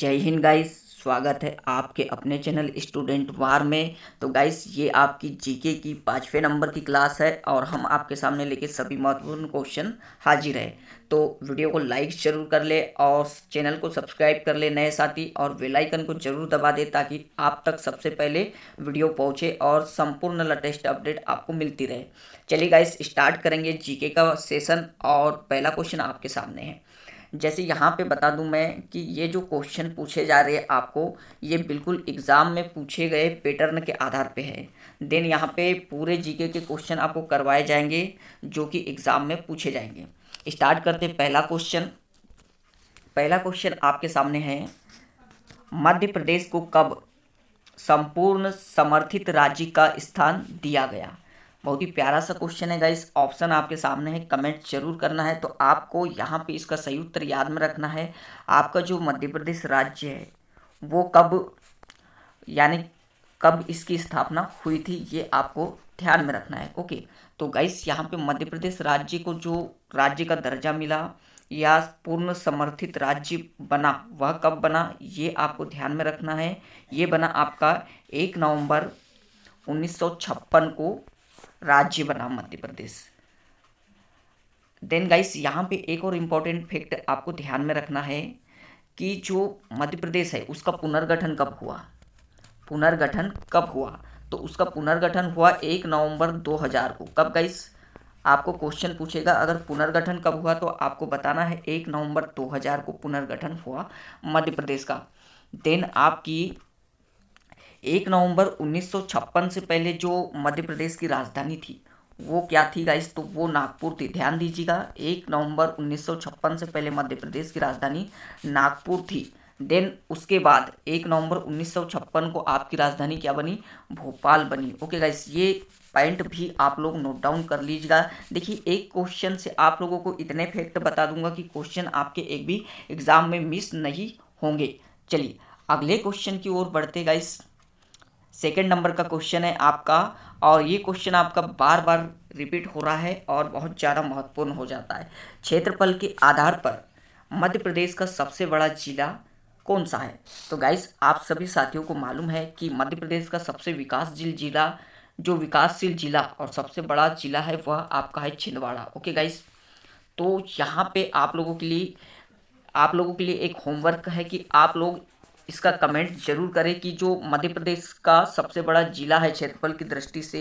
जय हिंद गाइस स्वागत है आपके अपने चैनल स्टूडेंट वार में तो गाइस ये आपकी जीके की पाँचवें नंबर की क्लास है और हम आपके सामने लेके सभी महत्वपूर्ण क्वेश्चन हाजिर है तो वीडियो को लाइक जरूर कर ले और चैनल को सब्सक्राइब कर ले नए साथी और बेल आइकन को जरूर दबा दे ताकि आप तक सबसे पहले वीडियो पहुँचे और संपूर्ण लेटेस्ट अपडेट आपको मिलती रहे चलिए गाइस स्टार्ट करेंगे जी का सेशन और पहला क्वेश्चन आपके सामने है जैसे यहाँ पे बता दूँ मैं कि ये जो क्वेश्चन पूछे जा रहे हैं आपको ये बिल्कुल एग्ज़ाम में पूछे गए पैटर्न के आधार पे है देन यहाँ पे पूरे जीके के क्वेश्चन आपको करवाए जाएंगे जो कि एग्ज़ाम में पूछे जाएंगे स्टार्ट करते पहला क्वेश्चन पहला क्वेश्चन आपके सामने है मध्य प्रदेश को कब संपूर्ण समर्थित राज्य का स्थान दिया गया बहुत ही प्यारा सा क्वेश्चन है गाइस ऑप्शन आपके सामने है कमेंट जरूर करना है तो आपको यहाँ पे इसका सही उत्तर याद में रखना है आपका जो मध्य प्रदेश राज्य है वो कब यानी कब इसकी स्थापना हुई थी ये आपको ध्यान में रखना है ओके तो गाइस यहाँ पे मध्य प्रदेश राज्य को जो राज्य का दर्जा मिला या पूर्ण समर्थित राज्य बना वह कब बना ये आपको ध्यान में रखना है ये बना आपका एक नवंबर 1956 को राज्य बना मध्य प्रदेश देन गाइस यहाँ पे एक और इम्पॉर्टेंट फैक्ट आपको ध्यान में रखना है कि जो मध्य प्रदेश है उसका पुनर्गठन कब हुआ पुनर्गठन कब हुआ तो उसका पुनर्गठन हुआ एक नवंबर 2000 को कब गाइस आपको क्वेश्चन पूछेगा अगर पुनर्गठन कब हुआ तो आपको बताना है एक नवंबर 2000 को पुनर्गठन हुआ मध्य प्रदेश का देन आपकी एक नवंबर 1956 से पहले जो मध्य प्रदेश की राजधानी थी वो क्या थी गाइस तो वो नागपुर थी ध्यान दीजिएगा एक नवंबर 1956 से पहले मध्य प्रदेश की राजधानी नागपुर थी देन उसके बाद एक नवंबर 1956 को आपकी राजधानी क्या बनी भोपाल बनी ओके गाइस ये पॉइंट भी आप लोग नोट डाउन कर लीजिएगा देखिए एक क्वेश्चन से आप लोगों को इतने फैक्ट बता दूंगा कि क्वेश्चन आपके एक भी एग्ज़ाम में मिस नहीं होंगे चलिए अगले क्वेश्चन की ओर बढ़ते गाइस सेकेंड नंबर का क्वेश्चन है आपका और ये क्वेश्चन आपका बार बार रिपीट हो रहा है और बहुत ज़्यादा महत्वपूर्ण हो जाता है क्षेत्रफल के आधार पर मध्य प्रदेश का सबसे बड़ा जिला कौन सा है तो गाइस आप सभी साथियों को मालूम है कि मध्य प्रदेश का सबसे विकासशील जिला जो विकासशील जिला और सबसे बड़ा जिला है वह आपका है छिंदवाड़ा ओके गाइस तो यहाँ पे आप लोगों के लिए आप लोगों के लिए एक होमवर्क है कि आप लोग इसका कमेंट जरूर करें कि जो मध्य प्रदेश का सबसे बड़ा जिला है क्षेत्रफल की दृष्टि से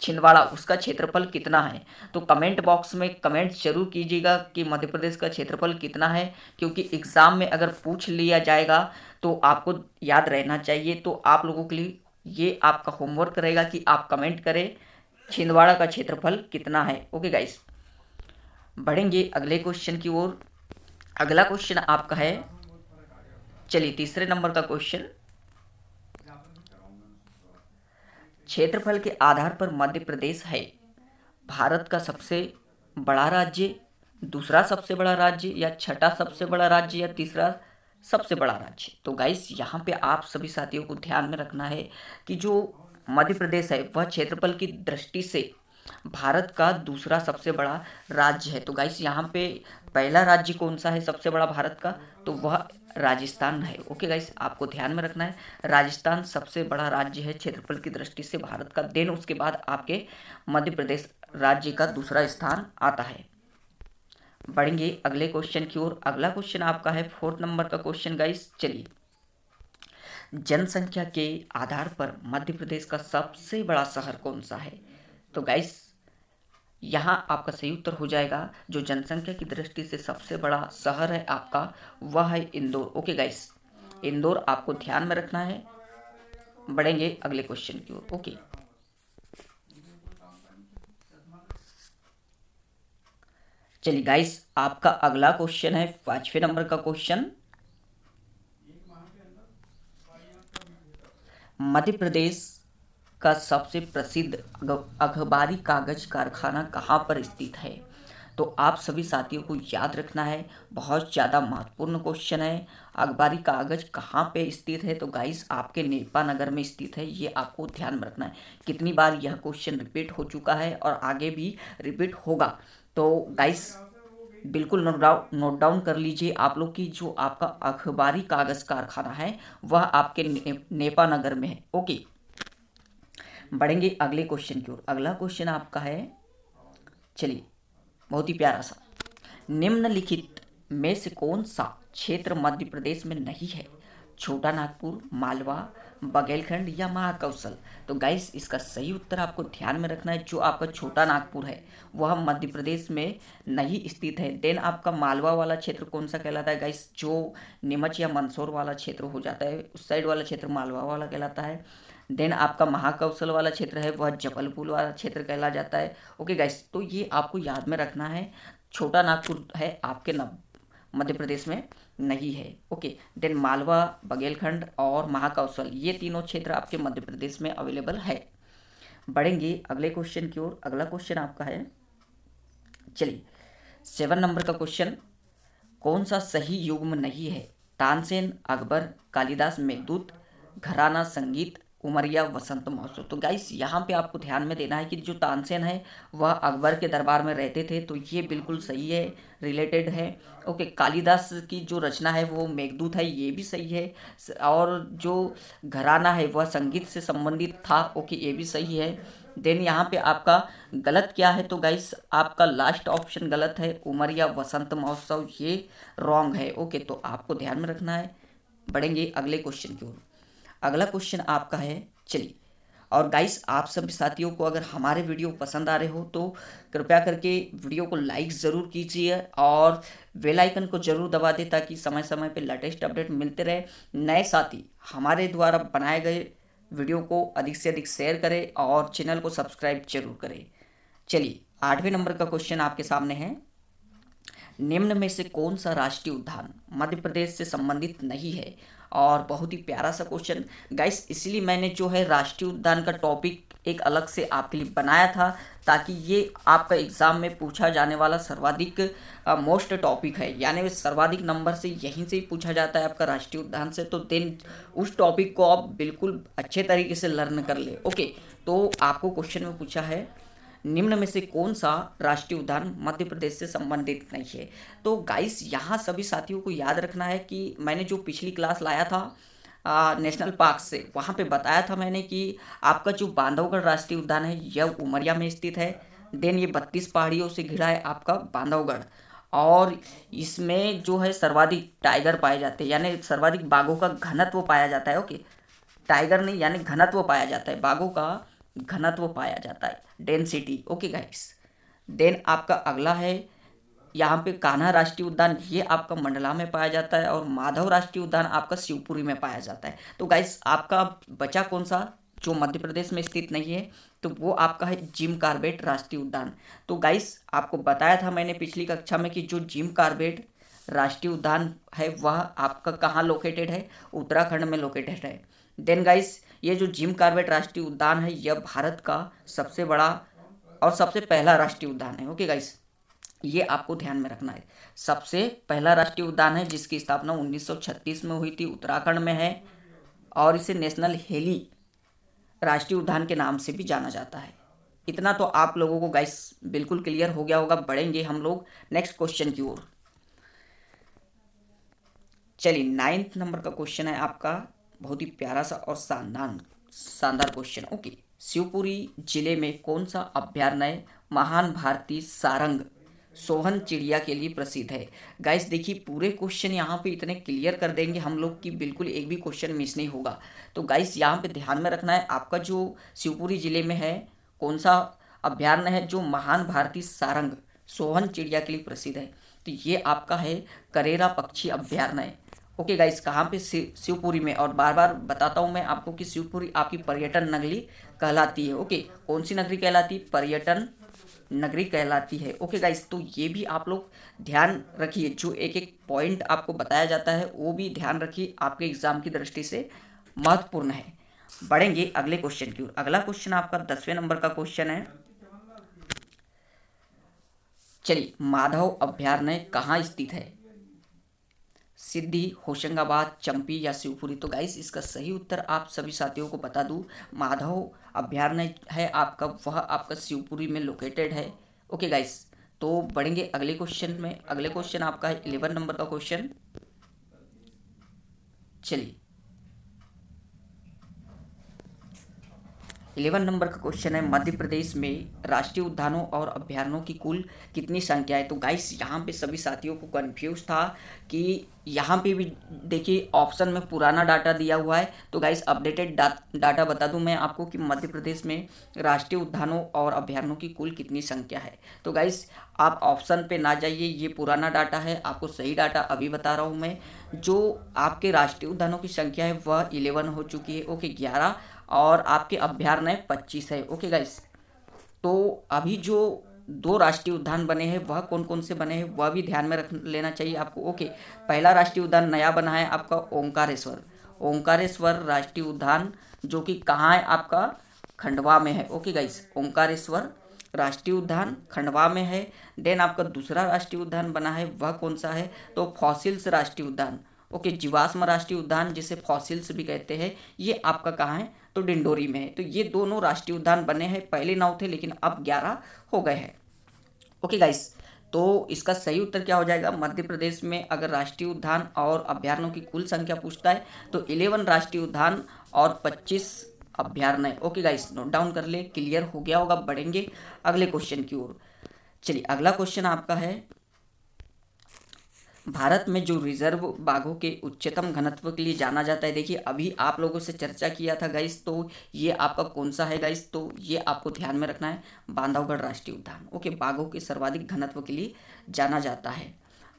छिंदवाड़ा उसका क्षेत्रफल कितना है तो कमेंट बॉक्स में कमेंट जरूर कीजिएगा कि मध्य प्रदेश का क्षेत्रफल कितना है क्योंकि एग्ज़ाम में अगर पूछ लिया जाएगा तो आपको याद रहना चाहिए तो आप लोगों के लिए ये आपका होमवर्क रहेगा कि आप कमेंट करें छिंदवाड़ा का क्षेत्रफल कितना है ओके गाइस बढ़ेंगे अगले क्वेश्चन की ओर अगला क्वेश्चन आपका है चलिए तीसरे नंबर का क्वेश्चन क्षेत्रफल के आधार पर मध्य प्रदेश है भारत का सबसे बड़ा राज्य दूसरा सबसे बड़ा राज्य या छठा सबसे बड़ा राज्य या तीसरा सबसे बड़ा राज्य तो गाइस यहाँ पे आप सभी साथियों को ध्यान में रखना है कि जो मध्य प्रदेश है वह क्षेत्रफल की दृष्टि से भारत का दूसरा सबसे बड़ा राज्य है तो गाइस यहाँ पे पहला राज्य कौन सा है सबसे बड़ा भारत का तो वह राजस्थान है ओके गाइस आपको ध्यान में रखना है राजस्थान सबसे बड़ा राज्य है क्षेत्रफल की दृष्टि से भारत का देन उसके बाद आपके मध्य प्रदेश राज्य का दूसरा स्थान आता है बढ़ेंगे अगले क्वेश्चन की ओर अगला क्वेश्चन आपका है फोर्थ नंबर का क्वेश्चन गाइस चलिए जनसंख्या के आधार पर मध्य प्रदेश का सबसे बड़ा शहर कौन सा है तो गाइस यहाँ आपका सही उत्तर हो जाएगा जो जनसंख्या की दृष्टि से सबसे बड़ा शहर है आपका वह है इंदौर ओके गाइस इंदौर आपको ध्यान में रखना है बढ़ेंगे अगले क्वेश्चन की ओर ओके चलिए गाइस आपका अगला क्वेश्चन है पांचवें नंबर का क्वेश्चन मध्य प्रदेश का सबसे प्रसिद्ध अखबारी कागज कारखाना कहाँ पर स्थित है तो आप सभी साथियों को याद रखना है बहुत ज़्यादा महत्वपूर्ण क्वेश्चन है अखबारी कागज कहाँ पे स्थित है तो गाइस आपके नेपा नगर में स्थित है ये आपको ध्यान में रखना है कितनी बार यह क्वेश्चन रिपीट हो चुका है और आगे भी रिपीट होगा तो गाइस बिल्कुल नोट डाउन नोट डाउन कर लीजिए आप लोग की जो आपका अखबारी कागज़ कारखाना है वह आपके ने, नेपा नगर में है ओके बढ़ेंगे अगले क्वेश्चन की ओर अगला क्वेश्चन आपका है चलिए बहुत ही प्यारा सा निम्नलिखित में से कौन सा क्षेत्र मध्य प्रदेश में नहीं है छोटा नागपुर मालवा बघेलखंड या महाकौशल तो गाइस इसका सही उत्तर आपको ध्यान में रखना है जो आपका छोटा नागपुर है वह मध्य प्रदेश में नहीं स्थित है देन आपका मालवा वाला क्षेत्र कौन सा कहलाता है गाइस जो नीमच या मंदसौर वाला क्षेत्र हो जाता है उस साइड वाला क्षेत्र मालवा वाला कहलाता है देन आपका महाकौशल वाला क्षेत्र है वह जबलपुर वाला क्षेत्र कहला जाता है ओके गाइस तो ये आपको याद में रखना है छोटा नागपुर है आपके मध्य प्रदेश में नहीं है ओके देन मालवा बघेलखंड और महाकौशल ये तीनों क्षेत्र आपके मध्य प्रदेश में अवेलेबल है बढ़ेंगे अगले क्वेश्चन की ओर अगला क्वेश्चन आपका है चलिए सेवन नंबर का क्वेश्चन कौन सा सही युग्म नहीं है तानसेन अकबर कालिदास मेघदूत घराना संगीत उमरिया वसंत महोत्सव तो गाइस यहाँ पे आपको ध्यान में देना है कि जो तानसेन है वह अकबर के दरबार में रहते थे तो ये बिल्कुल सही है रिलेटेड है ओके कालिदास की जो रचना है वो मेघदूत है ये भी सही है और जो घराना है वह संगीत से संबंधित था ओके ये भी सही है देन यहाँ पे आपका गलत क्या है तो गाइस आपका लास्ट ऑप्शन गलत है उमरिया वसंत महोत्सव ये रॉन्ग है ओके तो आपको ध्यान में रखना है बढ़ेंगे अगले क्वेश्चन की ओर अगला क्वेश्चन आपका है चलिए और गाइस आप सभी साथियों को अगर हमारे वीडियो पसंद आ रहे हो तो कृपया करके वीडियो को लाइक ज़रूर कीजिए और बेल आइकन को ज़रूर दबा दें ताकि समय समय पे लेटेस्ट अपडेट मिलते रहे नए साथी हमारे द्वारा बनाए गए वीडियो को अधिक से अधिक शेयर करें और चैनल को सब्सक्राइब जरूर करें चलिए आठवें नंबर का क्वेश्चन आपके सामने है निम्न में से कौन सा राष्ट्रीय उद्यान मध्य प्रदेश से संबंधित नहीं है और बहुत ही प्यारा सा क्वेश्चन गाइस इसलिए मैंने जो है राष्ट्रीय उद्यान का टॉपिक एक अलग से आपके लिए बनाया था ताकि ये आपका एग्ज़ाम में पूछा जाने वाला सर्वाधिक मोस्ट टॉपिक है यानी सर्वाधिक नंबर से यहीं से ही पूछा जाता है आपका राष्ट्रीय उद्यान से तो देन उस टॉपिक को आप बिल्कुल अच्छे तरीके से लर्न कर ले ओके तो आपको क्वेश्चन में पूछा है निम्न में से कौन सा राष्ट्रीय उद्यान मध्य प्रदेश से संबंधित नहीं है तो गाइस यहाँ सभी साथियों को याद रखना है कि मैंने जो पिछली क्लास लाया था नेशनल पार्क से वहाँ पे बताया था मैंने कि आपका जो बांधवगढ़ राष्ट्रीय उद्यान है यह उमरिया में स्थित है देन ये बत्तीस पहाड़ियों से घिरा है आपका बांधवगढ़ और इसमें जो है सर्वाधिक टाइगर पाए जाते हैं यानी सर्वाधिक बाघों का घनत्व पाया जाता है ओके टाइगर नहीं यानी घनत्व पाया जाता है बाघों का घनत्व पाया जाता है डेंसिटी ओके गाइस देन आपका अगला है यहाँ पे कान्हा राष्ट्रीय उद्यान ये आपका मंडला में पाया जाता है और माधव राष्ट्रीय उद्यान आपका शिवपुरी में पाया जाता है तो गाइस आपका बचा कौन सा जो मध्य प्रदेश में स्थित नहीं है तो वो आपका है जिम कार्बेट राष्ट्रीय उद्यान तो गाइस आपको बताया था मैंने पिछली कक्षा में कि जो जिम कार्बेट राष्ट्रीय उद्यान है वह आपका कहाँ लोकेटेड है उत्तराखंड में लोकेटेड है देन गाइस ये जो जिम कार्बेट राष्ट्रीय उद्यान है यह भारत का सबसे बड़ा और सबसे पहला राष्ट्रीय उद्यान है ओके गाइस ये आपको ध्यान में रखना है सबसे पहला राष्ट्रीय उद्यान है जिसकी स्थापना 1936 में हुई थी उत्तराखंड में है और इसे नेशनल हेली राष्ट्रीय उद्यान के नाम से भी जाना जाता है इतना तो आप लोगों को गाइस बिल्कुल क्लियर हो गया होगा बढ़ेंगे हम लोग नेक्स्ट क्वेश्चन की ओर चलिए नाइन्थ नंबर का क्वेश्चन है आपका बहुत ही प्यारा सा और शानदार शानदार क्वेश्चन ओके शिवपुरी जिले में कौन सा अभ्यारण्य महान भारती सारंग सोहन चिड़िया के लिए प्रसिद्ध है गाइस देखिए पूरे क्वेश्चन यहाँ पे इतने क्लियर कर देंगे हम लोग कि बिल्कुल एक भी क्वेश्चन मिस नहीं होगा तो गाइस यहाँ पे ध्यान में रखना है आपका जो शिवपुरी जिले में है कौन सा अभ्यारण्य है जो महान भारतीय सारंग सोहन चिड़िया के लिए प्रसिद्ध है तो ये आपका है करेरा पक्षी अभ्यारण्य ओके गाइस कहाँ पे शिवपुरी में और बार बार बताता हूँ मैं आपको कि शिवपुरी आपकी पर्यटन नगरी कहलाती है ओके कौन सी नगरी कहलाती है पर्यटन नगरी कहलाती है ओके गाइस तो ये भी आप लोग ध्यान रखिए जो एक एक पॉइंट आपको बताया जाता है वो भी ध्यान रखिए आपके एग्जाम की दृष्टि से महत्वपूर्ण है बढ़ेंगे अगले क्वेश्चन की ओर अगला क्वेश्चन आपका दसवें नंबर का क्वेश्चन है चलिए माधव अभ्यारण्य कहाँ स्थित है सिद्धि होशंगाबाद चंपी या शिवपुरी तो गाइस इसका सही उत्तर आप सभी साथियों को बता दूँ माधव अभ्यारण्य है आपका वह आपका शिवपुरी में लोकेटेड है ओके गाइस तो बढ़ेंगे अगले क्वेश्चन में अगले क्वेश्चन आपका है इलेवन नंबर का क्वेश्चन चलिए इलेवन नंबर का क्वेश्चन है मध्य प्रदेश में राष्ट्रीय उद्यानों और अभ्यारणों की कुल कितनी संख्या है तो गाइस यहाँ पे सभी साथियों को कन्फ्यूज था कि यहाँ पे भी देखिए ऑप्शन में पुराना डाटा दिया हुआ है तो गाइस अपडेटेड डा, डाटा बता दूं मैं आपको कि मध्य प्रदेश में राष्ट्रीय उद्यानों और अभ्यारणों की कुल कितनी संख्या है तो गाइस आप ऑप्शन पे ना जाइए ये पुराना डाटा है आपको सही डाटा अभी बता रहा हूँ मैं जो आपके राष्ट्रीय उद्यानों की संख्या है वह इलेवन हो चुकी है ओके ग्यारह और आपके अभ्यारण्य पच्चीस है ओके गाइस तो अभी जो दो राष्ट्रीय उद्यान बने हैं वह कौन कौन से बने हैं वह भी ध्यान में रख लेना चाहिए आपको ओके पहला राष्ट्रीय उद्यान नया बना है आपका ओंकारेश्वर ओंकारेश्वर राष्ट्रीय उद्यान जो कि कहाँ है आपका खंडवा में है ओके गाइस ओंकारेश्वर राष्ट्रीय उद्यान खंडवा में है देन आपका दूसरा राष्ट्रीय उद्यान बना है वह कौन सा है तो फॉसिल्स राष्ट्रीय उद्यान ओके जीवाश्म राष्ट्रीय उद्यान जिसे फॉसिल्स भी कहते हैं ये आपका कहाँ है तो डिंडोरी में है तो ये दोनों राष्ट्रीय उद्यान बने हैं पहले नौ थे लेकिन अब ग्यारह हो गए हैं ओके गाइस तो इसका सही उत्तर क्या हो जाएगा मध्य प्रदेश में अगर राष्ट्रीय उद्यान और अभ्यारणों की कुल संख्या पूछता है तो इलेवन राष्ट्रीय उद्यान और पच्चीस अभ्यारण्य ओके गाइस नोट डाउन कर ले क्लियर हो गया होगा बढ़ेंगे अगले क्वेश्चन की ओर चलिए अगला क्वेश्चन आपका है भारत में जो रिजर्व बाघों के उच्चतम घनत्व के लिए जाना जाता है देखिए अभी आप लोगों से चर्चा किया था गाइस तो ये आपका कौन सा है गाइस तो ये आपको ध्यान में रखना है बांधवगढ़ राष्ट्रीय उद्यान ओके बाघों के सर्वाधिक घनत्व के लिए जाना जाता है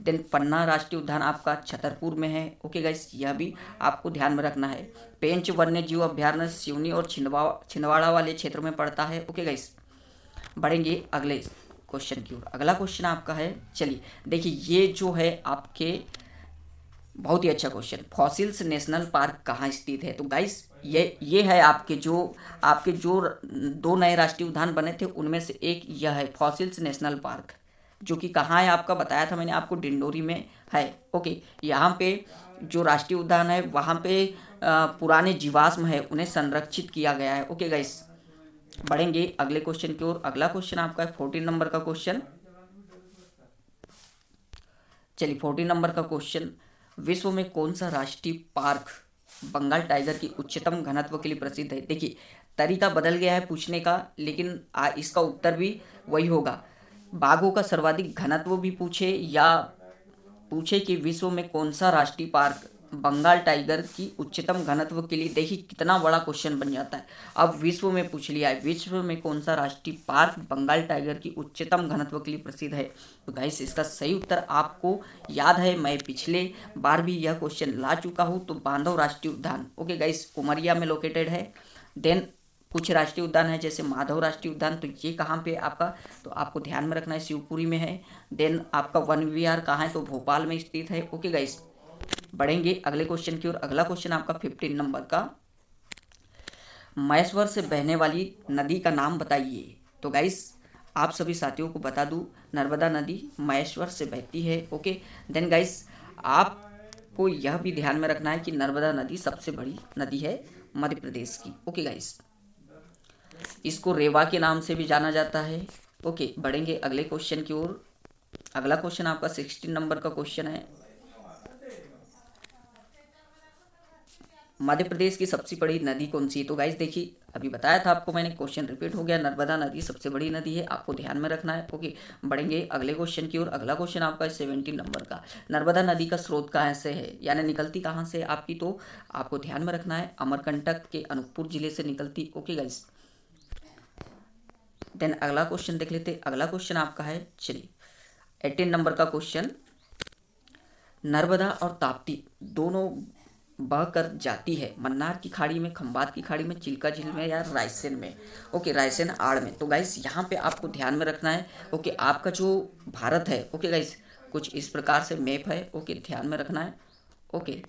देन पन्ना राष्ट्रीय उद्यान आपका छतरपुर में है ओके गाइस यह भी आपको ध्यान में रखना है पेंच वन्य जीव अभ्यारण्य सिवनी और छिंदवा छिंदवाड़ा वाले क्षेत्र में पड़ता है ओके गाइस बढ़ेंगे अगले क्वेश्चन की ओर अगला क्वेश्चन आपका है चलिए देखिए ये जो है आपके बहुत ही अच्छा क्वेश्चन फॉसिल्स नेशनल पार्क कहाँ स्थित है तो गाइस ये ये है आपके जो आपके जो दो नए राष्ट्रीय उद्यान बने थे उनमें से एक यह है फॉसिल्स नेशनल पार्क जो कि कहाँ है आपका बताया था मैंने आपको डिंडोरी में है ओके यहाँ पे जो राष्ट्रीय उद्यान है वहाँ पे पुराने जीवाश्म है उन्हें संरक्षित किया गया है ओके गाइस बढ़ेंगे अगले क्वेश्चन की ओर अगला क्वेश्चन आपका है फोर्टीन नंबर का क्वेश्चन चलिए फोर्टीन नंबर का क्वेश्चन विश्व में कौन सा राष्ट्रीय पार्क बंगाल टाइगर की उच्चतम घनत्व के लिए प्रसिद्ध है देखिए तरीका बदल गया है पूछने का लेकिन आ, इसका उत्तर भी वही होगा बाघों का सर्वाधिक घनत्व भी पूछे या पूछे कि विश्व में कौन सा राष्ट्रीय पार्क बंगाल टाइगर की उच्चतम घनत्व के लिए देखिए कितना बड़ा क्वेश्चन बन जाता है अब विश्व में पूछ लिया है विश्व में कौन सा राष्ट्रीय पार्क बंगाल टाइगर की उच्चतम घनत्व के लिए प्रसिद्ध है तो गाइस इसका सही उत्तर आपको याद है मैं पिछले बार भी यह क्वेश्चन ला चुका हूँ तो बांधव राष्ट्रीय उद्यान ओके गाइस कुमरिया में लोकेटेड है देन कुछ राष्ट्रीय उद्यान है जैसे माधव राष्ट्रीय उद्यान तो ये कहाँ पे आपका तो आपको ध्यान में रखना है शिवपुरी में है देन आपका वन विहार कहाँ है तो भोपाल में स्थित है ओके गाइस बढ़ेंगे अगले क्वेश्चन की ओर अगला क्वेश्चन आपका फिफ्टीन नंबर का महेश्वर से बहने वाली नदी का नाम बताइए तो गाइस आप सभी साथियों को बता दूं नर्मदा नदी महेश्वर से बहती है ओके देन गाइस आपको यह भी ध्यान में रखना है कि नर्मदा नदी सबसे बड़ी नदी है मध्य प्रदेश की ओके गाइस इसको रेवा के नाम से भी जाना जाता है ओके बढ़ेंगे अगले क्वेश्चन की ओर अगला क्वेश्चन आपका सिक्सटीन नंबर का क्वेश्चन है मध्य प्रदेश की सबसे बड़ी नदी कौन सी है तो गाइस देखिए अभी बताया था आपको मैंने क्वेश्चन रिपीट हो गया नर्मदा नदी सबसे बड़ी नदी है आपको ध्यान में रखना है ओके बढ़ेंगे अगले क्वेश्चन की ओर अगला क्वेश्चन आपका है सेवेंटीन नंबर का नर्मदा नदी का स्रोत कहाँ से है यानी निकलती कहाँ से आपकी तो आपको ध्यान में रखना है अमरकंटक के अनूपपुर जिले से निकलती ओके गाइस देन अगला क्वेश्चन देख लेते अगला क्वेश्चन आपका है चलिए एटीन नंबर का क्वेश्चन नर्मदा और ताप्ती दोनों बहकर जाती है मन्नार की खाड़ी में खम्बात की खाड़ी में चिल्का झील में या रायसेन में ओके रायसेन आड़ में तो गाइस यहाँ पे आपको ध्यान में रखना है ओके आपका जो भारत है ओके गाइस कुछ इस प्रकार से मैप है ओके ध्यान में रखना है ओके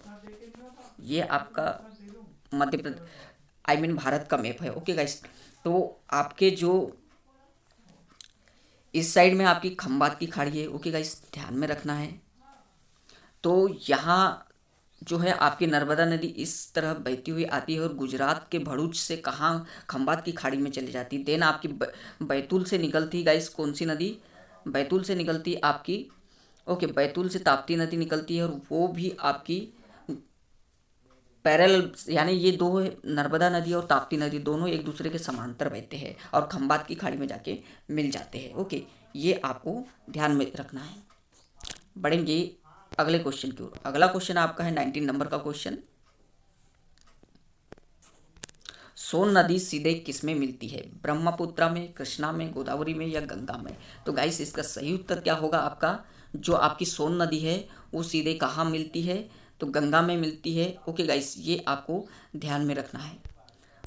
ये आपका मध्य प्रदेश आई मीन भारत का मैप है ओके गाइस तो आपके जो इस साइड में आपकी खम्बात की खाड़ी है ओके गाइस ध्यान में रखना है तो यहाँ जो है आपकी नर्मदा नदी इस तरह बहती हुई आती है और गुजरात के भरूच से कहाँ खम्बात की खाड़ी में चली जाती है देन आपकी बैतूल से निकलती गाइस कौन सी नदी बैतूल से निकलती आपकी ओके बैतूल से ताप्ती नदी निकलती है और वो भी आपकी पैरल यानी ये दो नर्मदा नदी और ताप्ती नदी दोनों एक दूसरे के समांतर बहते हैं और खम्बात की खाड़ी में जाके मिल जाते हैं ओके ये आपको ध्यान में रखना है बढ़ेंगे अगले क्वेश्चन की ओर अगला क्वेश्चन आपका है नाइनटीन नंबर का क्वेश्चन सोन नदी सीधे किस में मिलती है ब्रह्मपुत्रा में कृष्णा में गोदावरी में या गंगा में तो गाइस इसका सही उत्तर क्या होगा आपका जो आपकी सोन नदी है वो सीधे कहाँ मिलती है तो गंगा में मिलती है ओके गाइस ये आपको ध्यान में रखना है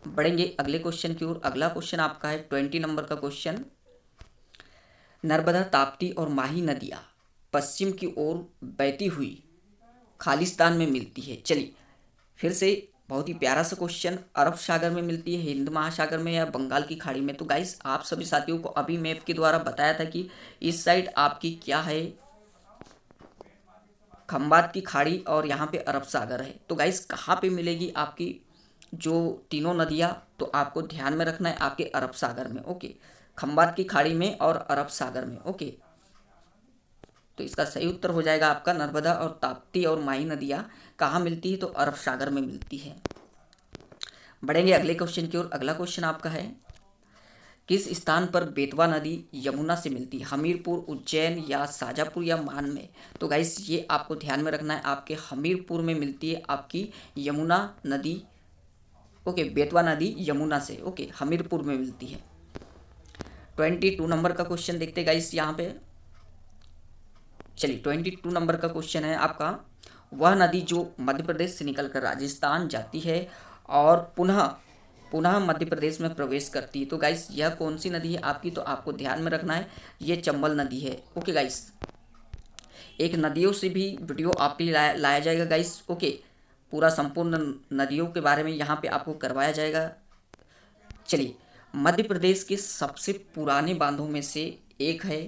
बढ़ेंगे अगले क्वेश्चन की ओर अगला क्वेश्चन आपका है ट्वेंटी नंबर का क्वेश्चन नर्मदा ताप्ती और माही नदियाँ पश्चिम की ओर बहती हुई खालिस्तान में मिलती है चलिए फिर से बहुत ही प्यारा सा क्वेश्चन अरब सागर में मिलती है हिंद महासागर में या बंगाल की खाड़ी में तो गाइस आप सभी साथियों को अभी मैप के द्वारा बताया था कि इस साइड आपकी क्या है खम्बात की खाड़ी और यहाँ पे अरब सागर है तो गाइस कहाँ पे मिलेगी आपकी जो तीनों नदियाँ तो आपको ध्यान में रखना है आपके अरब सागर में ओके खम्बात की खाड़ी में और अरब सागर में ओके तो इसका सही उत्तर हो जाएगा आपका नर्मदा और ताप्ती और माही नदियाँ कहाँ मिलती है तो अरब सागर में मिलती है बढ़ेंगे अगले क्वेश्चन की ओर अगला क्वेश्चन आपका है किस स्थान पर बेतवा नदी यमुना से मिलती है हमीरपुर उज्जैन या साजापुर या मान में तो गाइस ये आपको ध्यान में रखना है आपके हमीरपुर में मिलती है आपकी यमुना नदी ओके बेतवा नदी यमुना से ओके हमीरपुर में मिलती है ट्वेंटी टू नंबर का क्वेश्चन देखते गाइस यहाँ पे चलिए ट्वेंटी टू नंबर का क्वेश्चन है आपका वह नदी जो मध्य प्रदेश से निकलकर राजस्थान जाती है और पुनः पुनः मध्य प्रदेश में प्रवेश करती है तो गाइस यह कौन सी नदी है आपकी तो आपको ध्यान में रखना है यह चंबल नदी है ओके गाइस एक नदियों से भी वीडियो आपके लिए लाया, लाया जाएगा गाइस ओके पूरा संपूर्ण नदियों के बारे में यहाँ पे आपको करवाया जाएगा चलिए मध्य प्रदेश के सबसे पुराने बांधों में से एक है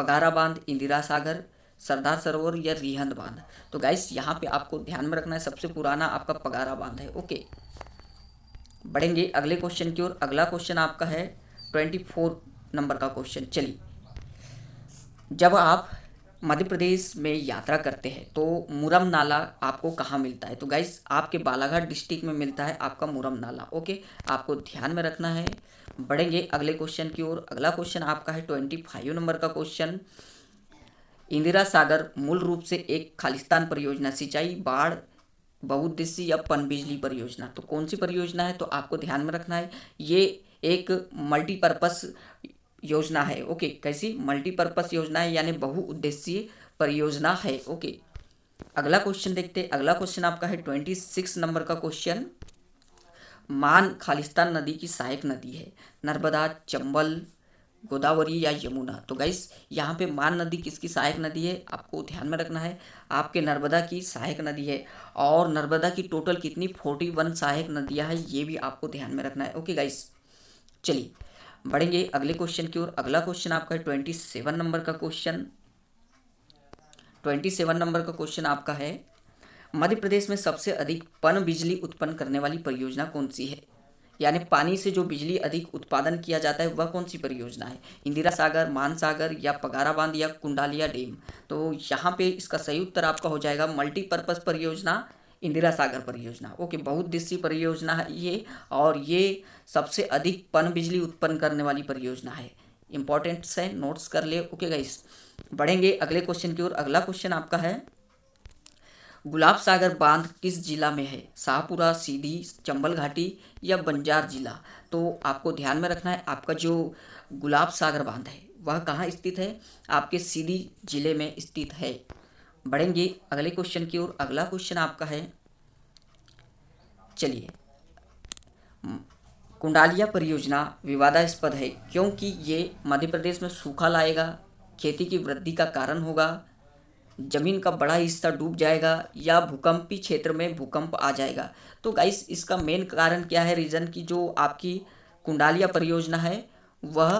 पगारा बांध इंदिरा सागर सरदार सरोवर या रिहंद बांध तो गाइस यहाँ पे आपको ध्यान में रखना है सबसे पुराना आपका पगारा बांध है ओके बढ़ेंगे अगले क्वेश्चन की ओर अगला क्वेश्चन आपका है ट्वेंटी फोर नंबर का क्वेश्चन चलिए जब आप मध्य प्रदेश में यात्रा करते हैं तो मुरम नाला आपको कहाँ मिलता है तो गाइस आपके बालाघाट डिस्ट्रिक्ट में मिलता है आपका मुरम नाला ओके आपको ध्यान में रखना है बढ़ेंगे अगले क्वेश्चन की ओर अगला क्वेश्चन आपका है ट्वेंटी फाइव नंबर का क्वेश्चन इंदिरा सागर मूल रूप से एक खालिस्तान परियोजना सिंचाई बाढ़ बहुद्देशी या पन बिजली परियोजना तो कौन सी परियोजना है तो आपको ध्यान में रखना है ये एक मल्टीपर्पस योजना है ओके कैसी मल्टीपर्पस योजना है यानी बहुउद्देशीय परियोजना है ओके अगला क्वेश्चन देखते हैं अगला क्वेश्चन आपका है ट्वेंटी सिक्स नंबर का क्वेश्चन मान खालिस्तान नदी की सहायक नदी है नर्मदा चंबल गोदावरी या यमुना तो गाइस यहाँ पे मान नदी किसकी सहायक नदी है आपको ध्यान में रखना है आपके नर्मदा की सहायक नदी है और नर्मदा की टोटल कितनी फोर्टी वन सहायक नदियाँ हैं ये भी आपको ध्यान में रखना है ओके गाइस चलिए बढ़ेंगे अगले क्वेश्चन की ओर अगला क्वेश्चन आपका है ट्वेंटी सेवन नंबर का क्वेश्चन ट्वेंटी सेवन नंबर का क्वेश्चन आपका है मध्य प्रदेश में सबसे अधिक पन बिजली उत्पन्न करने वाली परियोजना कौन सी है यानी पानी से जो बिजली अधिक उत्पादन किया जाता है वह कौन सी परियोजना है इंदिरा सागर मानसागर या पगारा बांध या कुंडालिया डैम तो यहाँ पे इसका सही उत्तर आपका हो जाएगा मल्टीपर्पज़ परियोजना इंदिरा सागर परियोजना ओके बहुत दिशी परियोजना है ये और ये सबसे अधिक पन बिजली उत्पन्न करने वाली परियोजना है इंपॉर्टेंट्स है नोट्स कर ले ओके गाइस बढ़ेंगे अगले क्वेश्चन की ओर अगला क्वेश्चन आपका है गुलाब सागर बांध किस जिला में है शाहपुरा सीधी चंबल घाटी या बंजार जिला तो आपको ध्यान में रखना है आपका जो गुलाब सागर बांध है वह कहाँ स्थित है आपके सीधी जिले में स्थित है बढ़ेंगे अगले क्वेश्चन की ओर अगला क्वेश्चन आपका है चलिए कुंडालिया परियोजना विवादास्पद है क्योंकि ये मध्य प्रदेश में सूखा लाएगा खेती की वृद्धि का कारण होगा ज़मीन का बड़ा हिस्सा डूब जाएगा या भूकंपी क्षेत्र में भूकंप आ जाएगा तो गाइस इसका मेन कारण क्या है रीज़न की जो आपकी कुंडालिया परियोजना है वह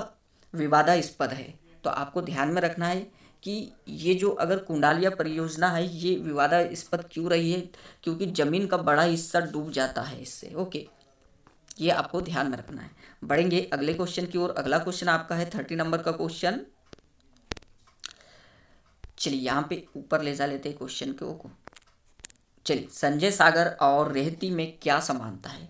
विवादास्पद है तो आपको ध्यान में रखना है कि ये जो अगर कुंडालिया परियोजना है ये विवादास्पद क्यों रही है क्योंकि ज़मीन का बड़ा हिस्सा डूब जाता है इससे ओके ये आपको ध्यान में रखना है बढ़ेंगे अगले क्वेश्चन की ओर अगला क्वेश्चन आपका है थर्टी नंबर का क्वेश्चन चलिए यहाँ पे ऊपर ले जा लेते हैं क्वेश्चन को चलिए संजय सागर और रेहती में क्या समानता है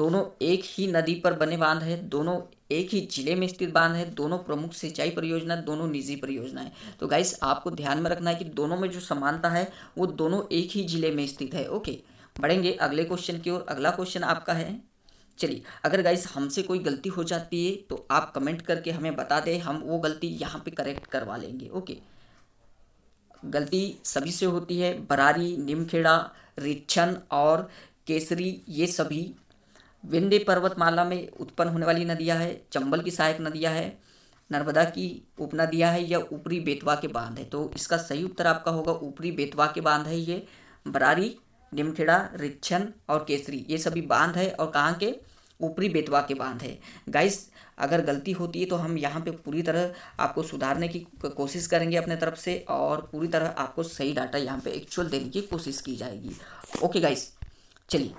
दोनों एक ही नदी पर बने बांध है दोनों एक ही जिले में स्थित बांध है दोनों प्रमुख सिंचाई परियोजना दोनों निजी परियोजना है तो गाइस आपको ध्यान में रखना है कि दोनों में जो समानता है वो दोनों एक ही जिले में स्थित है ओके बढ़ेंगे अगले क्वेश्चन की ओर अगला क्वेश्चन आपका है चलिए अगर गाइस हमसे कोई गलती हो जाती है तो आप कमेंट करके हमें बता दें हम वो गलती यहाँ पे करेक्ट करवा लेंगे ओके गलती सभी से होती है बरारी निमखेड़ा रिच्छन और केसरी ये सभी विंध्य पर्वतमाला में उत्पन्न होने वाली नदियाँ है चंबल की सहायक नदियाँ है नर्मदा की उपनदियाँ है या ऊपरी बेतवा के बांध है तो इसका सही उत्तर आपका होगा ऊपरी बेतवा के बांध है ये बरारी निमखेड़ा रिच्छन और केसरी ये सभी बांध है और कहाँ के ऊपरी बेतवा के बांध है गाइस अगर गलती होती है तो हम यहाँ पे पूरी तरह आपको सुधारने की कोशिश करेंगे अपने तरफ से और पूरी तरह आपको सही डाटा यहाँ पे एक्चुअल देने की कोशिश की जाएगी ओके गाइस चलिए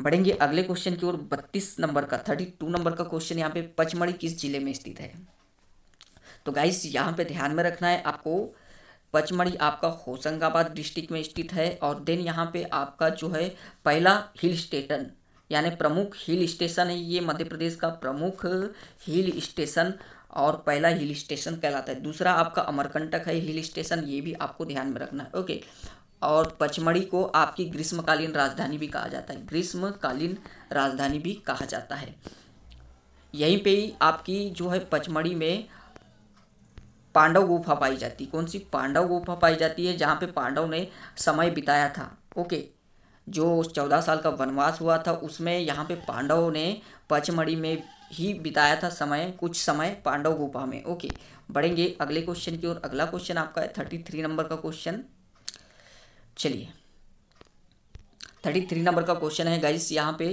बढ़ेंगे अगले क्वेश्चन की ओर बत्तीस नंबर का थर्टी टू नंबर का क्वेश्चन यहाँ पे पचमढ़ी किस जिले में स्थित है तो गाइस यहाँ पे ध्यान में रखना है आपको पचमढ़ी आपका होशंगाबाद डिस्ट्रिक्ट में स्थित है और देन यहाँ पे आपका जो है पहला हिल स्टेशन यानी प्रमुख हिल स्टेशन है ये मध्य प्रदेश का प्रमुख हिल स्टेशन और पहला हिल स्टेशन कहलाता है दूसरा आपका अमरकंटक है हिल स्टेशन ये भी आपको ध्यान में रखना है ओके और पचमढ़ी को आपकी ग्रीष्मकालीन राजधानी भी कहा जाता है ग्रीष्मकालीन राजधानी भी कहा जाता है यहीं पे ही आपकी जो है पचमढ़ी में पांडव गुफा पाई जाती है कौन सी पांडव गुफा पाई जाती है जहाँ पे पांडव ने समय बिताया था ओके जो चौदह साल का वनवास हुआ था उसमें यहाँ पे पांडवों ने पचमढ़ी में ही बिताया था समय कुछ समय पांडव गुफा में ओके बढ़ेंगे अगले क्वेश्चन की ओर अगला क्वेश्चन आपका है थर्टी थ्री नंबर का क्वेश्चन चलिए थर्टी थ्री नंबर का क्वेश्चन है गाइस यहाँ पे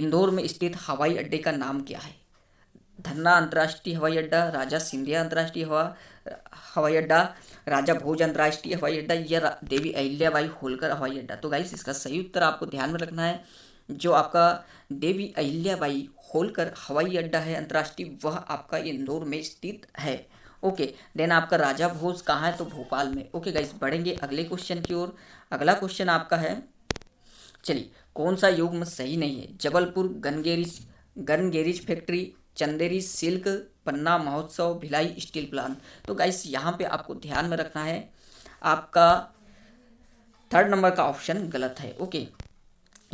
इंदौर में स्थित हवाई अड्डे का नाम क्या है धन्ना अंतर्राष्ट्रीय हवाई अड्डा राजा सिंधिया अंतर्राष्ट्रीय हवा हवाई अड्डा राजा भोज अंतर्राष्ट्रीय हवाई अड्डा या देवी अहिल्याबाई होलकर हवाई अड्डा तो गाइस इसका सही उत्तर आपको ध्यान में रखना है जो आपका देवी अहिल्याबाई होलकर हवाई अड्डा है अंतर्राष्ट्रीय वह आपका इंदौर में स्थित है ओके देन आपका राजा भोज कहाँ है तो भोपाल में ओके गाइस बढ़ेंगे अगले क्वेश्चन की ओर अगला क्वेश्चन आपका है चलिए कौन सा युग्म सही नहीं है Jabalpur gun carriage gun carriage factory Chanderi silk Panna महोत्सव भिलाई स्टील प्लांट तो गाइस यहाँ पे आपको ध्यान में रखना है आपका थर्ड नंबर का ऑप्शन गलत है ओके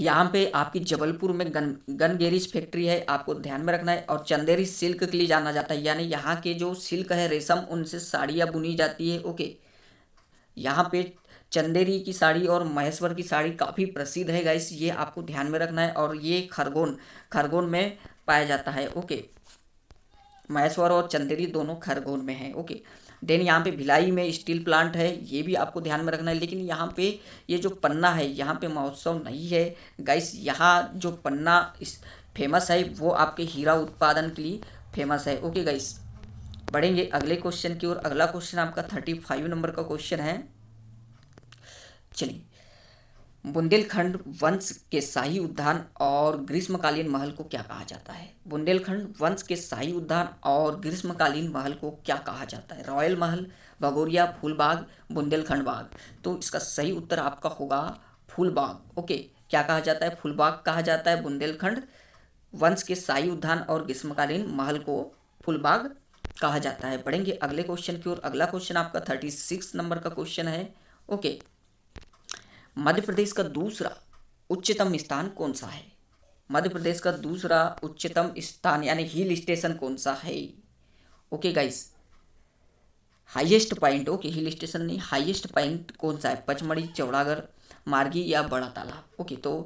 यहाँ पे आपकी जबलपुर में गन गन गेरिज फैक्ट्री है आपको ध्यान में रखना है और चंदेरी सिल्क के लिए जाना जाता है यानी यहाँ के जो सिल्क है रेशम उनसे साड़ियाँ बुनी जाती है ओके यहाँ पे चंदेरी की साड़ी और महेश्वर की साड़ी काफ़ी प्रसिद्ध है गाइस ये आपको ध्यान में रखना है और ये खरगोन खरगोन में पाया जाता है ओके महेश्वर और चंदेरी दोनों खरगोन में है ओके देन यहाँ पे भिलाई में स्टील प्लांट है ये भी आपको ध्यान में रखना है लेकिन यहाँ पे ये जो पन्ना है यहाँ पे महोत्सव नहीं है गाइस यहाँ जो पन्ना इस फेमस है वो आपके हीरा उत्पादन के लिए फेमस है ओके गाइस बढ़ेंगे अगले क्वेश्चन की ओर अगला क्वेश्चन आपका थर्टी फाइव नंबर का क्वेश्चन है चलिए बुंदेलखंड वंश के शाही उद्यान और ग्रीष्मकालीन महल को क्या कहा जाता है बुंदेलखंड वंश के शाही उद्यान और ग्रीष्मकालीन महल को क्या कहा जाता है रॉयल महल भगोरिया फूलबाग बुंदेलखंड बाग तो इसका सही उत्तर आपका होगा फूलबाग ओके क्या कहा जाता है फूलबाग कहा जाता है बुंदेलखंड वंश के शाही उद्यान और ग्रीष्मकालीन महल को फूलबाग कहा जाता है पढ़ेंगे अगले क्वेश्चन की ओर अगला क्वेश्चन आपका थर्टी सिक्स नंबर का क्वेश्चन है ओके मध्य प्रदेश का दूसरा उच्चतम स्थान कौन सा है मध्य प्रदेश का दूसरा उच्चतम स्थान यानी हिल स्टेशन कौन सा है okay guys highest point okay hill station नहीं हाईएस्ट पॉइंट कौन सा है पचमढ़ी चौड़ागढ़ मार्गी या बड़ा तालाब ओके तो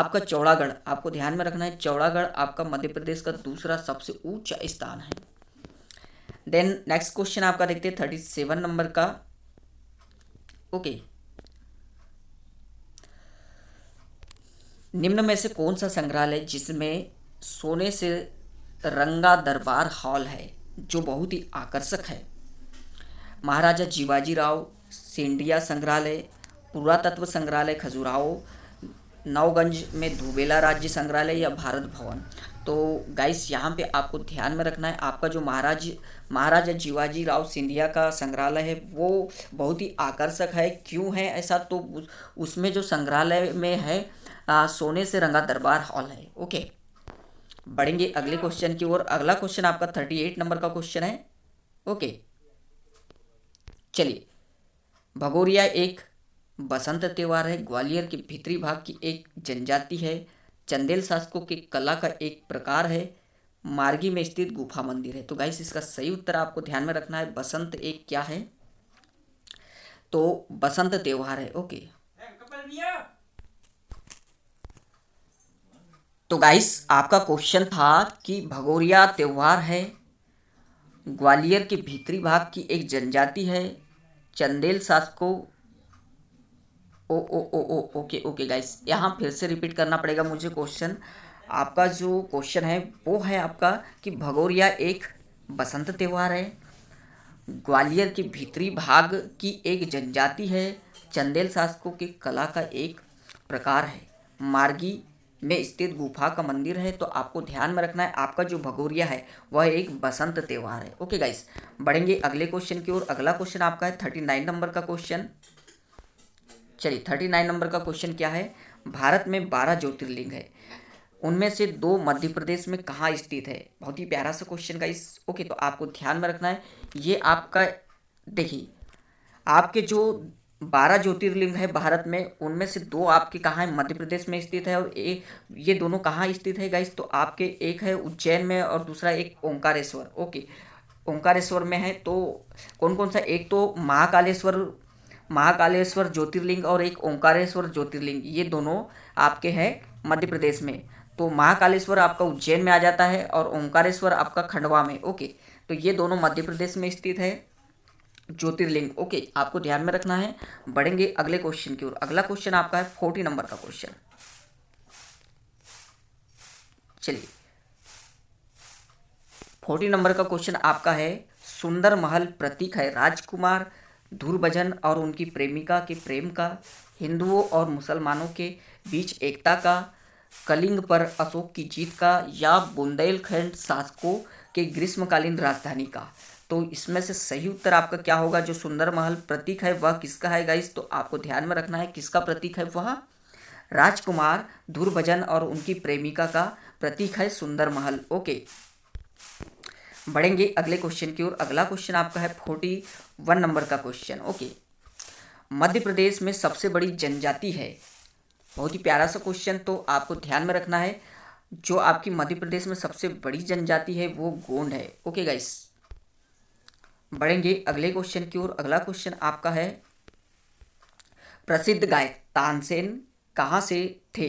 आपका चौड़ागढ़ आपको ध्यान में रखना है चौड़ागढ़ आपका मध्य प्रदेश का दूसरा सबसे ऊंचा स्थान है देन नेक्स्ट क्वेश्चन आपका देखते हैं थर्टी सेवन नंबर का ओके okay. निम्न में से कौन सा संग्रहालय जिसमें सोने से रंगा दरबार हॉल है जो बहुत ही आकर्षक है महाराजा जीवाजी राव सेंडिया संग्रहालय पुरातत्व संग्रहालय खजुराहो नवगंज में धुबेला राज्य संग्रहालय या भारत भवन तो गाइस यहाँ पे आपको ध्यान में रखना है आपका जो महाराज महाराजा जीवाजी राव सिंधिया का संग्रहालय है वो बहुत ही आकर्षक है क्यों है ऐसा तो उसमें जो संग्रहालय में है आ, सोने से रंगा दरबार हॉल है ओके बढ़ेंगे अगले क्वेश्चन की ओर अगला क्वेश्चन आपका थर्टी एट नंबर का क्वेश्चन है ओके चलिए भगोरिया एक बसंत त्यौहार है ग्वालियर के भीतरी भाग की एक जनजाति है चंदेल शासकों की कला का एक प्रकार है मार्गी में स्थित गुफा मंदिर है तो गाइस इसका सही उत्तर आपको ध्यान में रखना है बसंत एक क्या है तो बसंत त्यौहार है ओके तो गाइस आपका क्वेश्चन था कि भगोरिया त्यौहार है ग्वालियर के भीतरी भाग की एक जनजाति है चंदेल शासको ओ ओ ओ ओ ओके ओके गाइस यहाँ फिर से रिपीट करना पड़ेगा मुझे क्वेश्चन आपका जो क्वेश्चन है वो है आपका कि भगोरिया एक बसंत त्यौहार है ग्वालियर के भीतरी भाग की एक जनजाति है चंदेल शासकों के कला का एक प्रकार है मार्गी में स्थित गुफा का मंदिर है तो आपको ध्यान में रखना है आपका जो भगोरिया है वह एक बसंत त्यौहार है ओके गाइस बढ़ेंगे अगले क्वेश्चन की ओर अगला क्वेश्चन आपका है थर्टी नाइन नंबर का क्वेश्चन चलिए थर्टी नाइन नंबर का क्वेश्चन क्या है भारत में बारह ज्योतिर्लिंग है उनमें से दो मध्य प्रदेश में कहाँ स्थित है बहुत ही प्यारा सा क्वेश्चन का इस ओके तो आपको ध्यान में रखना है ये आपका देखिए आपके जो बारह ज्योतिर्लिंग है भारत में उनमें से दो आपके कहाँ मध्य प्रदेश में स्थित है और ए, ये दोनों कहाँ स्थित है गाइस तो आपके एक है उज्जैन में और दूसरा एक ओंकारेश्वर ओके ओंकारेश्वर में है तो कौन कौन सा एक तो महाकालेश्वर महाकालेश्वर ज्योतिर्लिंग और एक ओंकारेश्वर ज्योतिर्लिंग ये दोनों आपके हैं मध्य प्रदेश में तो महाकालेश्वर आपका उज्जैन में आ जाता है और ओंकारेश्वर आपका खंडवा में ओके तो ये दोनों मध्य प्रदेश में स्थित है ज्योतिर्लिंग ओके आपको ध्यान में रखना है बढ़ेंगे अगले क्वेश्चन की ओर अगला क्वेश्चन आपका है फोर्टी नंबर का क्वेश्चन चलिए फोर्टी नंबर का क्वेश्चन आपका है सुंदर महल प्रतीक है राजकुमार धुरभजन और उनकी प्रेमिका के प्रेम का हिंदुओं और मुसलमानों के बीच एकता का कलिंग पर अशोक की जीत का या बुंदेलखंड शासकों के ग्रीष्मकालीन राजधानी का तो इसमें से सही उत्तर आपका क्या होगा जो सुंदर महल प्रतीक है वह किसका है गाइस तो आपको ध्यान में रखना है किसका प्रतीक है वह राजकुमार धुरभजन और उनकी प्रेमिका का प्रतीक है सुंदर महल ओके बढ़ेंगे अगले क्वेश्चन की ओर अगला क्वेश्चन आपका है फोर्टी वन नंबर का क्वेश्चन ओके मध्य प्रदेश में सबसे बड़ी जनजाति है बहुत ही प्यारा सा क्वेश्चन तो आपको ध्यान में रखना है जो आपकी मध्य प्रदेश में सबसे बड़ी जनजाति है वो गोंड है ओके गाइस बढ़ेंगे अगले क्वेश्चन की ओर अगला क्वेश्चन आपका है प्रसिद्ध गायक तानसेन कहाँ से थे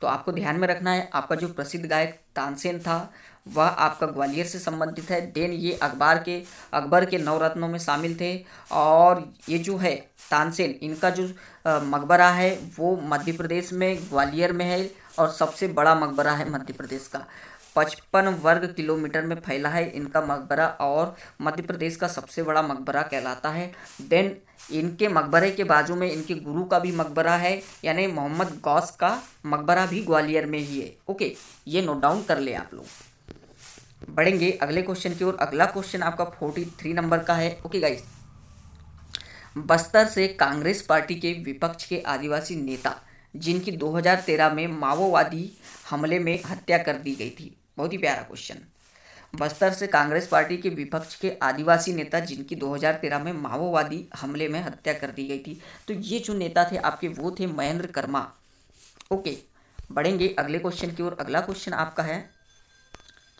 तो आपको ध्यान में रखना है आपका जो प्रसिद्ध गायक तानसेन था वह आपका ग्वालियर से संबंधित है देन ये अखबार के अकबर के नवरत्नों में शामिल थे और ये जो है तानसेन इनका जो मकबरा है वो मध्य प्रदेश में ग्वालियर में है और सबसे बड़ा मकबरा है मध्य प्रदेश का पचपन वर्ग किलोमीटर में फैला है इनका मकबरा और मध्य प्रदेश का सबसे बड़ा मकबरा कहलाता है देन इनके मकबरे के बाजू में इनके गुरु का भी मकबरा है यानी मोहम्मद गौस का मकबरा भी ग्वालियर में ही है ओके ये नोट डाउन कर ले आप लोग बढ़ेंगे अगले क्वेश्चन की ओर अगला क्वेश्चन आपका फोर्टी थ्री नंबर का है ओके गाइस बस्तर से कांग्रेस पार्टी के विपक्ष के आदिवासी नेता जिनकी 2013 में माओवादी हमले में हत्या कर दी गई थी बहुत ही प्यारा क्वेश्चन बस्तर से कांग्रेस पार्टी के विपक्ष के आदिवासी नेता जिनकी 2013 में माओवादी हमले में हत्या कर दी गई थी तो ये जो नेता थे आपके वो थे महेंद्र कर्मा ओके बढ़ेंगे अगले क्वेश्चन की ओर अगला क्वेश्चन आपका है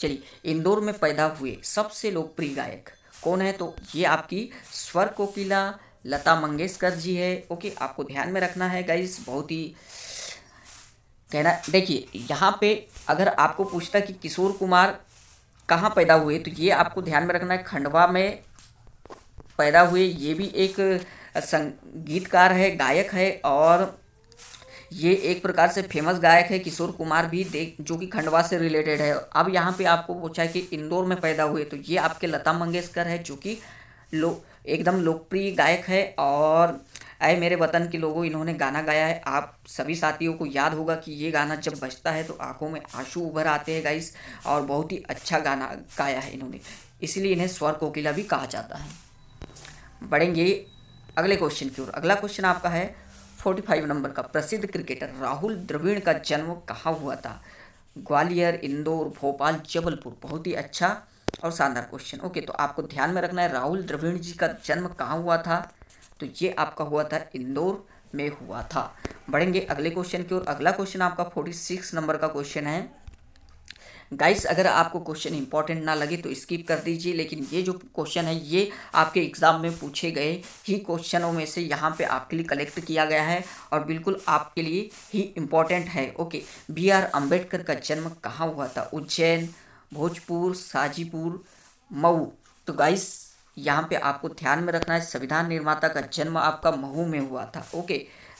चलिए इंदौर में पैदा हुए सबसे लोकप्रिय गायक कौन है तो ये आपकी स्वर कोकिला लता मंगेशकर जी है ओके आपको ध्यान में रखना है गाइज बहुत ही कहना देखिए यहाँ पे अगर आपको पूछता कि किशोर कुमार कहाँ पैदा हुए तो ये आपको ध्यान में रखना है खंडवा में पैदा हुए ये भी एक संगीतकार है गायक है और ये एक प्रकार से फेमस गायक है किशोर कुमार भी देख जो कि खंडवा से रिलेटेड है अब यहाँ पे आपको पूछा है कि इंदौर में पैदा हुए तो ये आपके लता मंगेशकर है जो कि लोग एकदम लोकप्रिय गायक है और आए मेरे वतन के लोगों इन्होंने गाना गाया है आप सभी साथियों को याद होगा कि ये गाना जब बजता है तो आंखों में आंसू उभर आते हैं गाइस और बहुत ही अच्छा गाना गाया है इन्होंने इसलिए इन्हें स्वर कोकिला भी कहा जाता है बढ़ेंगे अगले क्वेश्चन की ओर अगला क्वेश्चन आपका है फोर्टी फाइव नंबर का प्रसिद्ध क्रिकेटर राहुल द्रविड़ का जन्म कहाँ हुआ था ग्वालियर इंदौर भोपाल जबलपुर बहुत ही अच्छा और शानदार क्वेश्चन ओके तो आपको ध्यान में रखना है राहुल द्रविण जी का जन्म कहाँ हुआ था तो ये आपका हुआ था इंदौर में हुआ था बढ़ेंगे अगले क्वेश्चन की ओर अगला क्वेश्चन आपका फोर्टी सिक्स नंबर का क्वेश्चन है गाइस अगर आपको क्वेश्चन इंपॉर्टेंट ना लगे तो स्किप कर दीजिए लेकिन ये जो क्वेश्चन है ये आपके एग्ज़ाम में पूछे गए ही क्वेश्चनों में से यहाँ पे आपके लिए कलेक्ट किया गया है और बिल्कुल आपके लिए ही इम्पॉर्टेंट है ओके बी आर अम्बेडकर का जन्म कहाँ हुआ था उज्जैन भोजपुर साजीपुर मऊ तो गाइस यहाँ पे आपको ध्यान में रखना है संविधान निर्माता का जन्म आपका महू में हुआ था ओके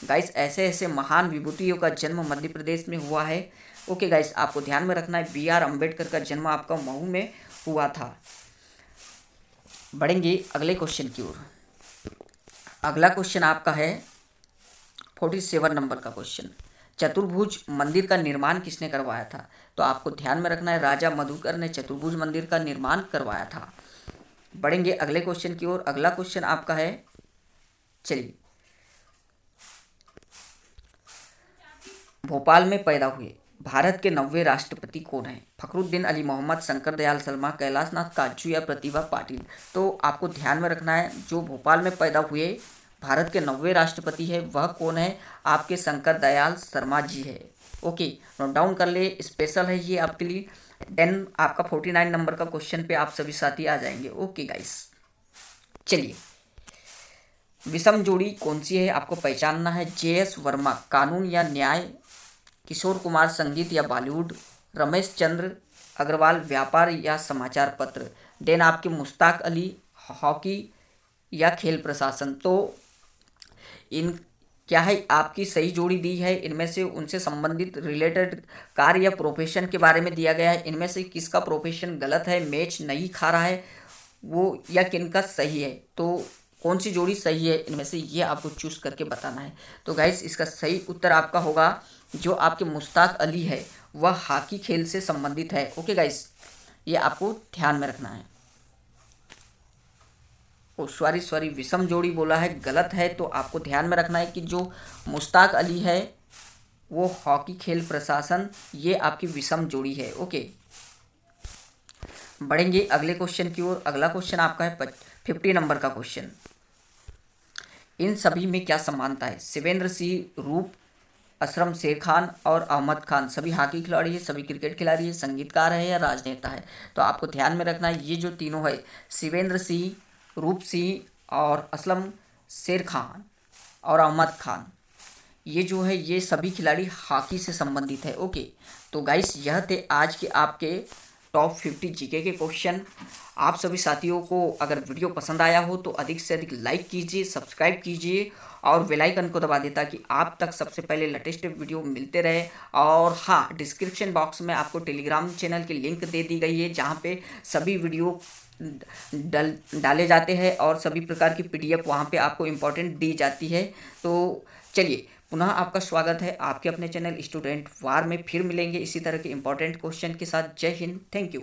गाइस ऐसे ऐसे महान विभूतियों का जन्म मध्य प्रदेश में हुआ है ओके गाइस आपको ध्यान में रखना है बी आर अम्बेडकर का जन्म आपका महू में हुआ था बढ़ेंगे अगले क्वेश्चन की ओर अगला क्वेश्चन आपका है फोर्टी सेवन नंबर का क्वेश्चन चतुर्भुज मंदिर का निर्माण किसने करवाया था तो आपको ध्यान में रखना है राजा मधुकर ने चतुर्भुज मंदिर का निर्माण करवाया था बढ़ेंगे अगले क्वेश्चन की ओर अगला क्वेश्चन आपका है चलिए भोपाल में पैदा हुए भारत के नवे राष्ट्रपति कौन है फखरुद्दीन अली मोहम्मद शंकर दयाल शर्मा कैलाश नाथ काजू या प्रतिभा पाटिल तो आपको ध्यान में रखना है जो भोपाल में पैदा हुए भारत के नवे राष्ट्रपति है वह कौन है आपके शंकर दयाल शर्मा जी है ओके नोट डाउन कर ले स्पेशल है ये आपके लिए देन आपका फोर्टी नाइन नंबर का क्वेश्चन पे आप सभी साथी आ जाएंगे ओके गाइस चलिए विषम जोड़ी कौन सी है आपको पहचानना है जे एस वर्मा कानून या न्याय किशोर कुमार संगीत या बॉलीवुड रमेश चंद्र अग्रवाल व्यापार या समाचार पत्र देन आपके मुश्ताक अली हॉकी या खेल प्रशासन तो इन क्या है आपकी सही जोड़ी दी है इनमें से उनसे संबंधित रिलेटेड कार्य या प्रोफेशन के बारे में दिया गया है इनमें से किसका प्रोफेशन गलत है मैच नहीं खा रहा है वो या किनका सही है तो कौन सी जोड़ी सही है इनमें से ये आपको चूज करके बताना है तो गाइज इसका सही उत्तर आपका होगा जो आपके मुश्ताक अली है वह हॉकी खेल से संबंधित है ओके गाइज ये आपको ध्यान में रखना है सॉरी सॉरी विषम जोड़ी बोला है गलत है तो आपको ध्यान में रखना है कि जो मुश्ताक अली है वो हॉकी खेल प्रशासन ये आपकी विषम जोड़ी है ओके बढ़ेंगे अगले क्वेश्चन की ओर अगला क्वेश्चन आपका है फिफ्टी नंबर का क्वेश्चन इन सभी में क्या समानता है शिवेंद्र सिंह रूप असरम शेर खान और अहमद खान सभी हॉकी खिलाड़ी है सभी क्रिकेट खिलाड़ी है संगीतकार है या राजनेता है तो आपको ध्यान में रखना है ये जो तीनों है शिवेंद्र सिंह रूप सिंह और असलम शेर खान और अहमद खान ये जो है ये सभी खिलाड़ी हॉकी से संबंधित है ओके तो गाइस यह थे आज के आपके टॉप फिफ्टी जीके के क्वेश्चन आप सभी साथियों को अगर वीडियो पसंद आया हो तो अधिक से अधिक लाइक कीजिए सब्सक्राइब कीजिए और बेल आइकन को दबा देता ताकि आप तक सबसे पहले लेटेस्ट वीडियो मिलते रहे और हाँ डिस्क्रिप्शन बॉक्स में आपको टेलीग्राम चैनल की लिंक दे दी गई है जहाँ पे सभी वीडियो डल डाले जाते हैं और सभी प्रकार की पीडीएफ वहाँ पे आपको इम्पोर्टेंट दी जाती है तो चलिए पुनः आपका स्वागत है आपके अपने चैनल स्टूडेंट वार में फिर मिलेंगे इसी तरह के इंपॉर्टेंट क्वेश्चन के साथ जय हिंद थैंक यू